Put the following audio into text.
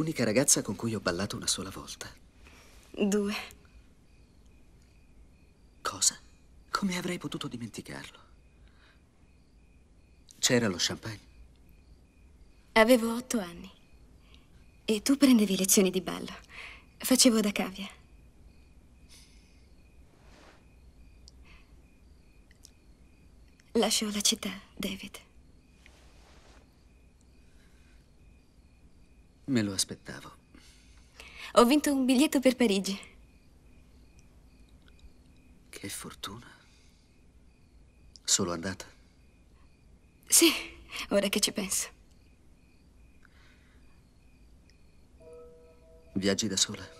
l'unica ragazza con cui ho ballato una sola volta. Due. Cosa? Come avrei potuto dimenticarlo? C'era lo champagne? Avevo otto anni. E tu prendevi lezioni di ballo. Facevo da cavia. Lascio la città, David. Me lo aspettavo. Ho vinto un biglietto per Parigi. Che fortuna. Solo andata? Sì, ora che ci penso. Viaggi da sola?